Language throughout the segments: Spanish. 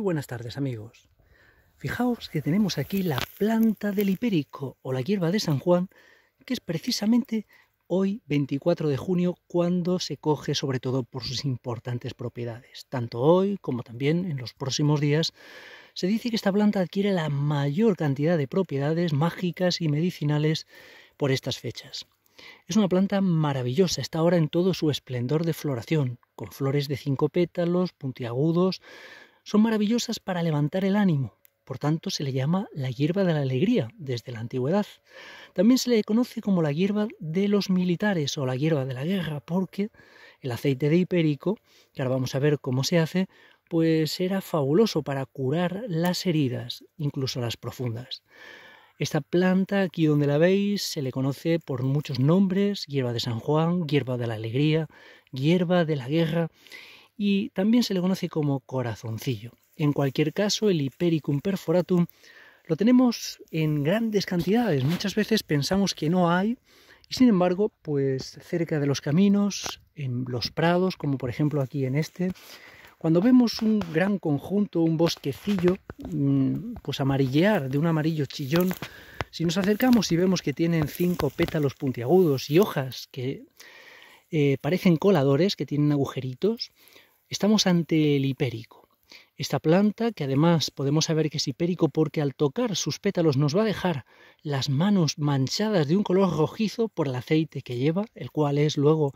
buenas tardes amigos. Fijaos que tenemos aquí la planta del hipérico o la hierba de San Juan, que es precisamente hoy 24 de junio cuando se coge sobre todo por sus importantes propiedades. Tanto hoy como también en los próximos días se dice que esta planta adquiere la mayor cantidad de propiedades mágicas y medicinales por estas fechas. Es una planta maravillosa, está ahora en todo su esplendor de floración, con flores de cinco pétalos, puntiagudos, son maravillosas para levantar el ánimo. Por tanto, se le llama la hierba de la alegría desde la antigüedad. También se le conoce como la hierba de los militares o la hierba de la guerra, porque el aceite de hipérico, que ahora vamos a ver cómo se hace, pues era fabuloso para curar las heridas, incluso las profundas. Esta planta, aquí donde la veis, se le conoce por muchos nombres, hierba de San Juan, hierba de la alegría, hierba de la guerra, y también se le conoce como corazoncillo. En cualquier caso, el Hipericum perforatum lo tenemos en grandes cantidades. Muchas veces pensamos que no hay y sin embargo, pues cerca de los caminos, en los prados, como por ejemplo aquí en este, cuando vemos un gran conjunto, un bosquecillo, mm, pues amarillear de un amarillo chillón, si nos acercamos y vemos que tienen cinco pétalos puntiagudos y hojas que eh, parecen coladores, que tienen agujeritos, Estamos ante el hipérico. Esta planta, que además podemos saber que es hipérico porque al tocar sus pétalos nos va a dejar las manos manchadas de un color rojizo por el aceite que lleva, el cual es luego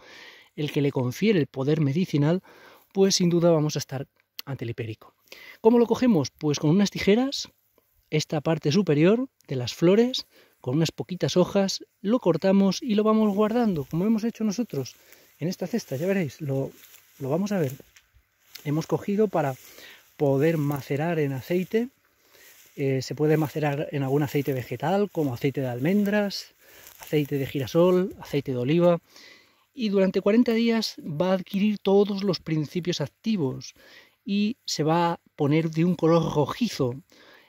el que le confiere el poder medicinal, pues sin duda vamos a estar ante el hipérico. ¿Cómo lo cogemos? Pues con unas tijeras, esta parte superior de las flores, con unas poquitas hojas, lo cortamos y lo vamos guardando, como hemos hecho nosotros en esta cesta, ya veréis, lo, lo vamos a ver hemos cogido para poder macerar en aceite. Eh, se puede macerar en algún aceite vegetal, como aceite de almendras, aceite de girasol, aceite de oliva. Y durante 40 días va a adquirir todos los principios activos y se va a poner de un color rojizo.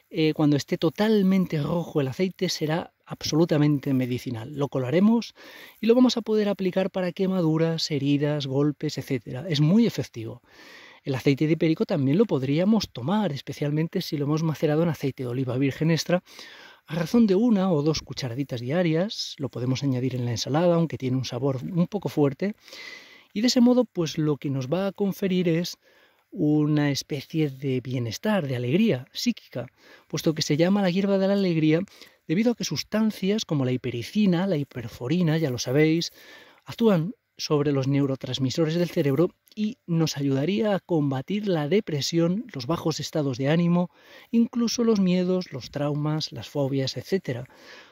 Eh, cuando esté totalmente rojo el aceite será absolutamente medicinal. Lo colaremos y lo vamos a poder aplicar para quemaduras, heridas, golpes, etc. Es muy efectivo. El aceite de perico también lo podríamos tomar, especialmente si lo hemos macerado en aceite de oliva virgen extra. A razón de una o dos cucharaditas diarias, lo podemos añadir en la ensalada, aunque tiene un sabor un poco fuerte. Y de ese modo, pues lo que nos va a conferir es una especie de bienestar, de alegría psíquica, puesto que se llama la hierba de la alegría debido a que sustancias como la hipericina, la hiperforina, ya lo sabéis, actúan sobre los neurotransmisores del cerebro y nos ayudaría a combatir la depresión, los bajos estados de ánimo, incluso los miedos, los traumas, las fobias, etc.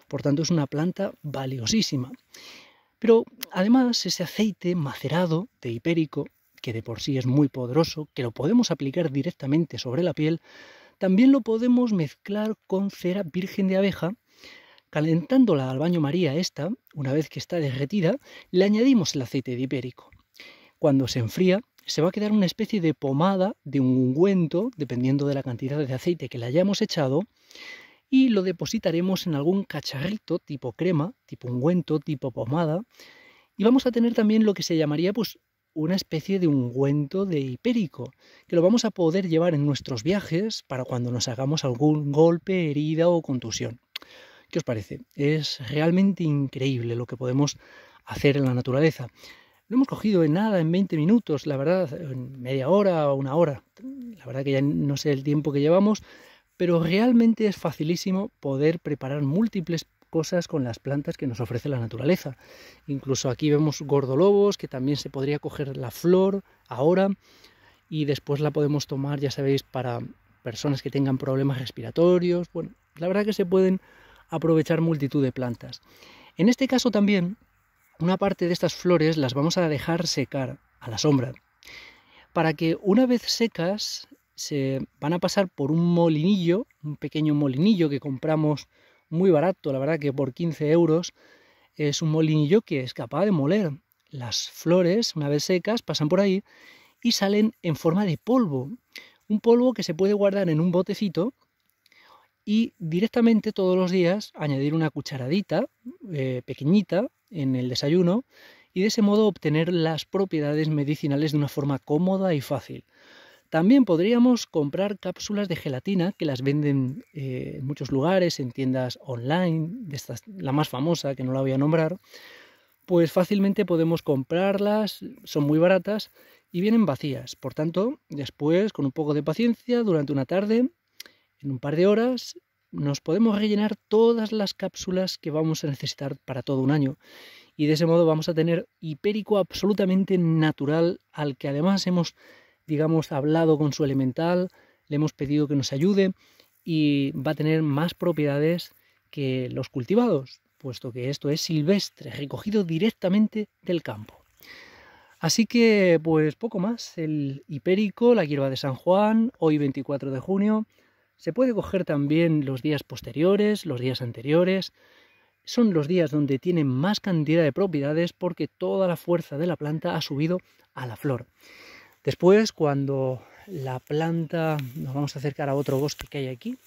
Por tanto, es una planta valiosísima. Pero además, ese aceite macerado de hipérico, que de por sí es muy poderoso, que lo podemos aplicar directamente sobre la piel, también lo podemos mezclar con cera virgen de abeja Calentándola al baño María esta, una vez que está derretida, le añadimos el aceite de hipérico. Cuando se enfría, se va a quedar una especie de pomada, de un ungüento, dependiendo de la cantidad de aceite que le hayamos echado, y lo depositaremos en algún cacharrito tipo crema, tipo ungüento, tipo pomada, y vamos a tener también lo que se llamaría pues una especie de ungüento de hipérico, que lo vamos a poder llevar en nuestros viajes para cuando nos hagamos algún golpe, herida o contusión. ¿Qué os parece? Es realmente increíble lo que podemos hacer en la naturaleza. No hemos cogido en nada, en 20 minutos, la verdad, en media hora o una hora. La verdad que ya no sé el tiempo que llevamos, pero realmente es facilísimo poder preparar múltiples cosas con las plantas que nos ofrece la naturaleza. Incluso aquí vemos gordolobos, que también se podría coger la flor ahora y después la podemos tomar, ya sabéis, para personas que tengan problemas respiratorios. Bueno, la verdad que se pueden aprovechar multitud de plantas. En este caso también, una parte de estas flores las vamos a dejar secar a la sombra, para que una vez secas se van a pasar por un molinillo, un pequeño molinillo que compramos muy barato, la verdad que por 15 euros, es un molinillo que es capaz de moler. Las flores, una vez secas, pasan por ahí y salen en forma de polvo. Un polvo que se puede guardar en un botecito y directamente todos los días añadir una cucharadita eh, pequeñita en el desayuno y de ese modo obtener las propiedades medicinales de una forma cómoda y fácil. También podríamos comprar cápsulas de gelatina que las venden eh, en muchos lugares, en tiendas online, de la más famosa que no la voy a nombrar, pues fácilmente podemos comprarlas, son muy baratas y vienen vacías. Por tanto, después, con un poco de paciencia, durante una tarde, en un par de horas nos podemos rellenar todas las cápsulas que vamos a necesitar para todo un año. Y de ese modo vamos a tener hipérico absolutamente natural al que además hemos, digamos, hablado con su elemental, le hemos pedido que nos ayude y va a tener más propiedades que los cultivados, puesto que esto es silvestre, recogido directamente del campo. Así que, pues poco más, el hipérico, la hierba de San Juan, hoy 24 de junio, se puede coger también los días posteriores, los días anteriores. Son los días donde tiene más cantidad de propiedades porque toda la fuerza de la planta ha subido a la flor. Después, cuando la planta, nos vamos a acercar a otro bosque que hay aquí,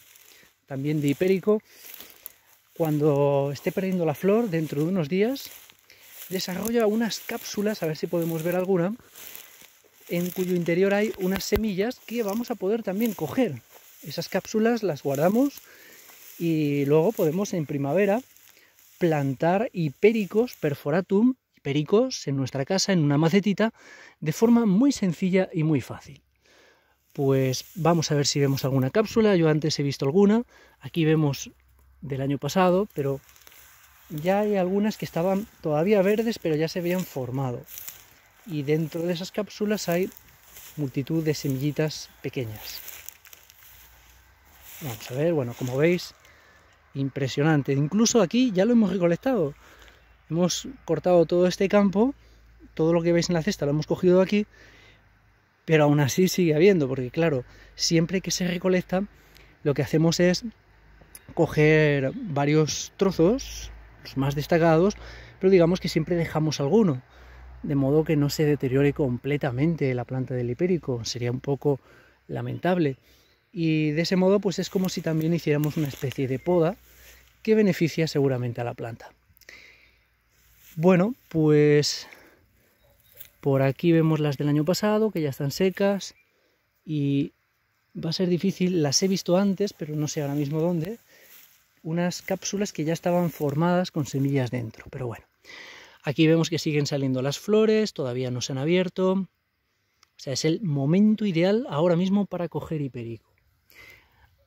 también de hipérico, cuando esté perdiendo la flor dentro de unos días, desarrolla unas cápsulas, a ver si podemos ver alguna, en cuyo interior hay unas semillas que vamos a poder también coger. Esas cápsulas las guardamos y luego podemos en primavera plantar hipericos perforatum, hipericos en nuestra casa, en una macetita, de forma muy sencilla y muy fácil. Pues vamos a ver si vemos alguna cápsula, yo antes he visto alguna, aquí vemos del año pasado, pero ya hay algunas que estaban todavía verdes, pero ya se habían formado. Y dentro de esas cápsulas hay multitud de semillitas pequeñas. Vamos a ver, bueno, como veis, impresionante. Incluso aquí ya lo hemos recolectado. Hemos cortado todo este campo, todo lo que veis en la cesta lo hemos cogido aquí, pero aún así sigue habiendo, porque claro, siempre que se recolecta, lo que hacemos es coger varios trozos, los más destacados, pero digamos que siempre dejamos alguno, de modo que no se deteriore completamente la planta del hipérico, sería un poco lamentable y de ese modo pues es como si también hiciéramos una especie de poda que beneficia seguramente a la planta. Bueno, pues por aquí vemos las del año pasado que ya están secas y va a ser difícil, las he visto antes, pero no sé ahora mismo dónde, unas cápsulas que ya estaban formadas con semillas dentro, pero bueno. Aquí vemos que siguen saliendo las flores, todavía no se han abierto. O sea, es el momento ideal ahora mismo para coger hiperico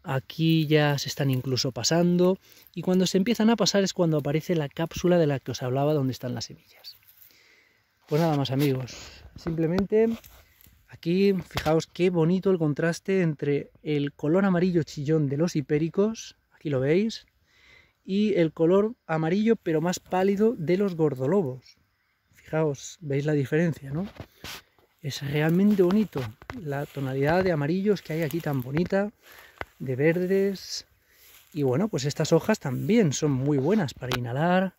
aquí ya se están incluso pasando y cuando se empiezan a pasar es cuando aparece la cápsula de la que os hablaba donde están las semillas. Pues nada más amigos, simplemente aquí fijaos qué bonito el contraste entre el color amarillo chillón de los hipéricos, aquí lo veis, y el color amarillo pero más pálido de los gordolobos. Fijaos, veis la diferencia, ¿no? Es realmente bonito la tonalidad de amarillos que hay aquí tan bonita de verdes. Y bueno, pues estas hojas también son muy buenas para inhalar.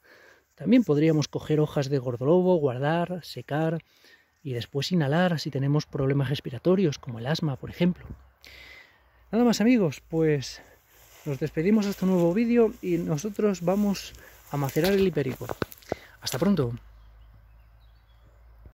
También podríamos coger hojas de gordolobo, guardar, secar y después inhalar si tenemos problemas respiratorios como el asma, por ejemplo. Nada más amigos, pues nos despedimos hasta este un nuevo vídeo y nosotros vamos a macerar el hipérico. Hasta pronto.